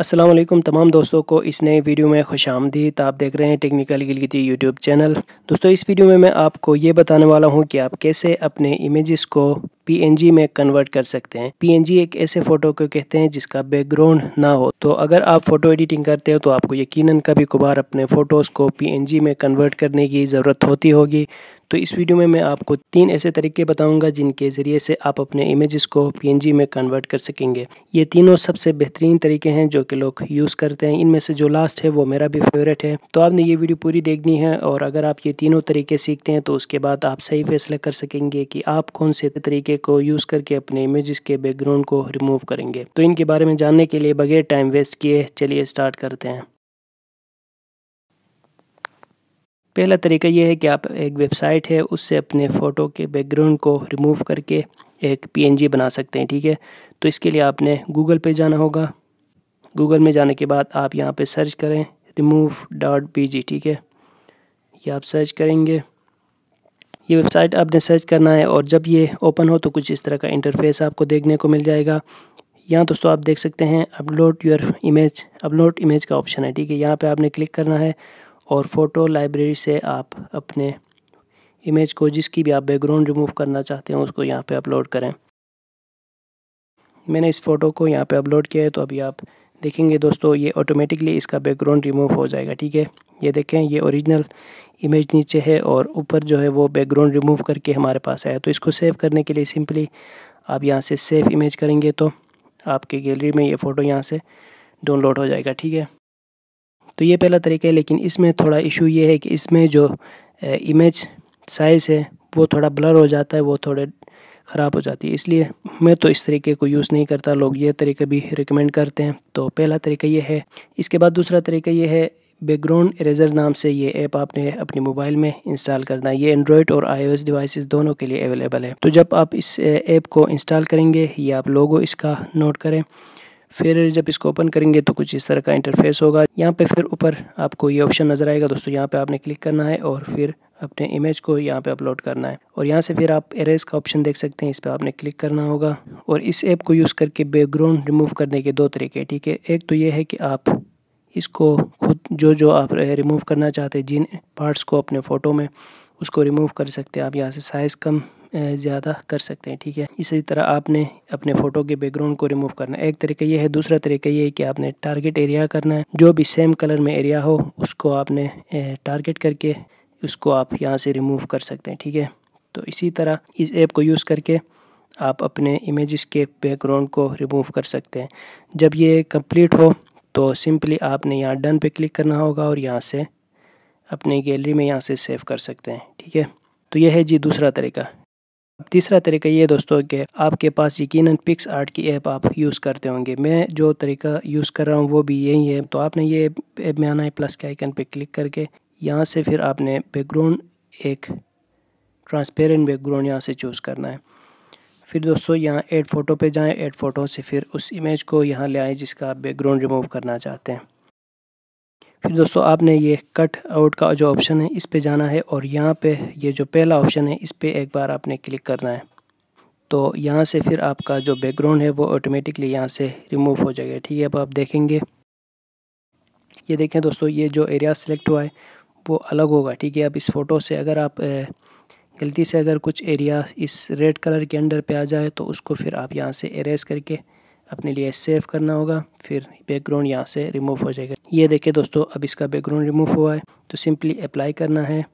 असलम तमाम दोस्तों को इस नए वीडियो में खुश आमदीद आप देख रहे हैं टेक्निकल गिलगिती यूट्यूब चैनल दोस्तों इस वीडियो में मैं आपको ये बताने वाला हूँ कि आप कैसे अपने इमेजेस को PNG में कन्वर्ट कर सकते हैं PNG एक ऐसे फ़ोटो को कहते हैं जिसका बैकग्राउंड ना हो तो अगर आप फ़ोटो एडिटिंग करते हो तो आपको यकीनन कभी कभार अपने फ़ोटोज़ को PNG में कन्वर्ट करने की ज़रूरत होती होगी तो इस वीडियो में मैं आपको तीन ऐसे तरीके बताऊंगा जिनके ज़रिए से आप अपने इमेज़ को पी में कन्वर्ट कर सकेंगे ये तीनों सबसे बेहतरीन तरीके हैं जो कि लोग यूज़ करते हैं इनमें से जो लास्ट है वो मेरा भी फेवरेट है तो आपने ये वीडियो पूरी देखनी है और अगर आप ये तीनों तरीके सीखते हैं तो उसके बाद आप सही फैसला कर सकेंगे कि आप कौन से तरीके को यूज़ करके अपने इमेज के बैकग्राउंड को रिमूव करेंगे तो इनके बारे में जानने के लिए बगैर टाइम वेस्ट किए चलिए स्टार्ट करते हैं पहला तरीका ये है कि आप एक वेबसाइट है उससे अपने फ़ोटो के बैकग्राउंड को रिमूव करके एक पी बना सकते हैं ठीक है तो इसके लिए आपने गूगल पे जाना होगा गूगल में जाने के बाद आप यहाँ पे सर्च करें रिमूव डॉट पी जी ठीक है ये आप सर्च करेंगे ये वेबसाइट आपने सर्च करना है और जब ये ओपन हो तो कुछ इस तरह का इंटरफेस आपको देखने को मिल जाएगा यहाँ दोस्तों आप देख सकते हैं upload your image upload image का ऑप्शन है ठीक है यहाँ पे आपने क्लिक करना है और फ़ोटो लाइब्रेरी से आप अपने इमेज को जिसकी भी आप बैकग्राउंड रिमूव करना चाहते हैं उसको यहाँ पे अपलोड करें मैंने इस फ़ोटो को यहाँ पे अपलोड किया है तो अभी आप देखेंगे दोस्तों ये ऑटोमेटिकली इसका बैकग्राउंड रिमूव हो जाएगा ठीक है ये देखें ये ओरिजिनल इमेज नीचे है और ऊपर जो है वो बैकग्राउंड रिमूव करके हमारे पास आया तो इसको सेव करने के लिए सिंपली आप यहाँ से सेव इमेज करेंगे तो आपके गैलरी में ये फ़ोटो यहाँ से डाउनलोड हो जाएगा ठीक है तो ये पहला तरीका है लेकिन इसमें थोड़ा इशू ये है कि इसमें जो इमेज साइज़ है वो थोड़ा ब्लर हो जाता है वो थोड़े ख़राब हो जाती है इसलिए मैं तो इस तरीके को यूज़ नहीं करता लोग ये तरीका भी रिकमेंड करते हैं तो पहला तरीका ये है इसके बाद दूसरा तरीका ये है बैकग्राउंड इरेजर नाम से ये ऐप आपने अपने मोबाइल में इंस्टॉल करना है ये एंड्रॉयड और आईओएस डिवाइसेस दोनों के लिए अवेलेबल है तो जब आप इस ऐप को इंस्टॉल करेंगे या आप लोगो इसका नोट करें फिर जब इसको ओपन करेंगे तो कुछ इस तरह का इंटरफेस होगा यहाँ पे फिर ऊपर आपको ये ऑप्शन नज़र आएगा दोस्तों यहाँ पे आपने क्लिक करना है और फिर अपने इमेज को यहाँ पे अपलोड करना है और यहाँ से फिर आप एरेज का ऑप्शन देख सकते हैं इस पर आपने क्लिक करना होगा और इस ऐप को यूज़ करके बैकग्राउंड रिमूव करने के दो तरीके ठीक है एक तो ये है कि आप इसको खुद जो जो आप रिमूव करना चाहते हैं जिन पार्ट्स को अपने फ़ोटो में उसको रिमूव कर सकते हैं आप यहाँ से साइज़ कम ज़्यादा कर सकते हैं ठीक है इसी तरह आपने अपने फ़ोटो के बैकग्राउंड को रिमूव करना है एक तरीका ये है दूसरा तरीका ये है कि आपने टारगेट एरिया करना है जो भी सेम कलर में एरिया हो उसको आपने टारगेट करके उसको आप यहाँ से रिमूव कर सकते हैं ठीक है तो इसी तरह इस ऐप को यूज़ करके आप अपने इमेज़ के बैकग्राउंड को रिमूव कर सकते हैं जब ये कंप्लीट हो तो सिंपली आपने यहाँ डन पे क्लिक करना होगा और यहाँ से अपनी गैलरी में यहाँ से सेव कर सकते हैं ठीक है तो यह है जी दूसरा तरीका तीसरा तरीका ये दोस्तों कि आपके पास यकीनन पिक्स आर्ट की ऐप आप यूज़ करते होंगे मैं जो तरीका यूज़ कर रहा हूँ वो भी यही है तो आपने ये ऐप में आना है प्लस के आइकन पे क्लिक करके यहाँ से फिर आपने बैकग्राउंड एक ट्रांसपेरेंट बैकग्राउंड यहाँ से चूज़ करना है फिर दोस्तों यहाँ एड फ़ोटो पे जाएं एड फ़ोटो से फिर उस इमेज को यहाँ ले आएँ जिसका आप बैकग्राउंड रिमूव करना चाहते हैं फिर दोस्तों आपने ये कट आउट का जो ऑप्शन है इस पे जाना है और यहाँ पे ये जो पहला ऑप्शन है इस पर एक बार आपने क्लिक करना है तो यहाँ से फिर आपका जो बैकग्राउंड है वो ऑटोमेटिकली यहाँ से रिमूव हो जाएगा ठीक है अब आप देखेंगे ये देखें दोस्तों ये जो एरिया सेलेक्ट हुआ है वो अलग होगा ठीक है अब इस फ़ोटो से अगर आप गलती से अगर कुछ एरिया इस रेड कलर के अंडर पे आ जाए तो उसको फिर आप यहाँ से एरेज करके अपने लिए सेव करना होगा फिर बैकग्राउंड यहाँ से रिमूव हो जाएगा ये देखिए दोस्तों अब इसका बैकग्राउंड रिमूव हुआ है तो सिंपली अप्लाई करना है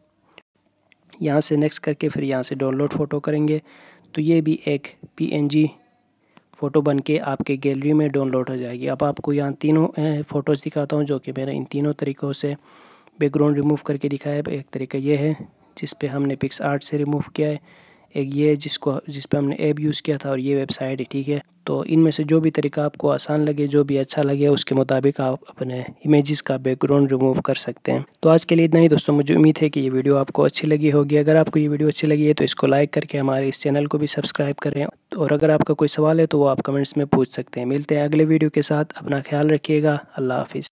यहाँ से नेक्स्ट करके फिर यहाँ से डाउनलोड फ़ोटो करेंगे तो ये भी एक पी फ़ोटो बन के आपके गैलरी में डाउनलोड हो जाएगी अब आपको यहाँ तीनों फ़ोटोज़ दिखाता हूँ जो कि मैंने इन तीनों तरीक़ों से बैकग्राउंड रिमूव करके दिखाया है एक तरीका ये है जिस पे हमने पिक्स आर्ट से रिमूव किया है एक ये जिसको जिस पर हमने ऐप यूज़ किया था और ये वेबसाइट है ठीक है तो इनमें से जो भी तरीका आपको आसान लगे जो भी अच्छा लगे उसके मुताबिक आप अपने इमेजेस का बैकग्राउंड रिमूव कर सकते हैं तो आज के लिए इतना ही दोस्तों मुझे उम्मीद है कि ये वीडियो आपको अच्छी लगी होगी अगर आपको ये वीडियो अच्छी लगी है तो इसको लाइक करके हमारे इस चैनल को भी सब्सक्राइब करें और अगर आपका कोई सवाल है तो वो आप कमेंट्स में पूछ सकते हैं मिलते हैं अगले वीडियो के साथ अपना ख्याल रखिएगा अल्लाह हाफिज़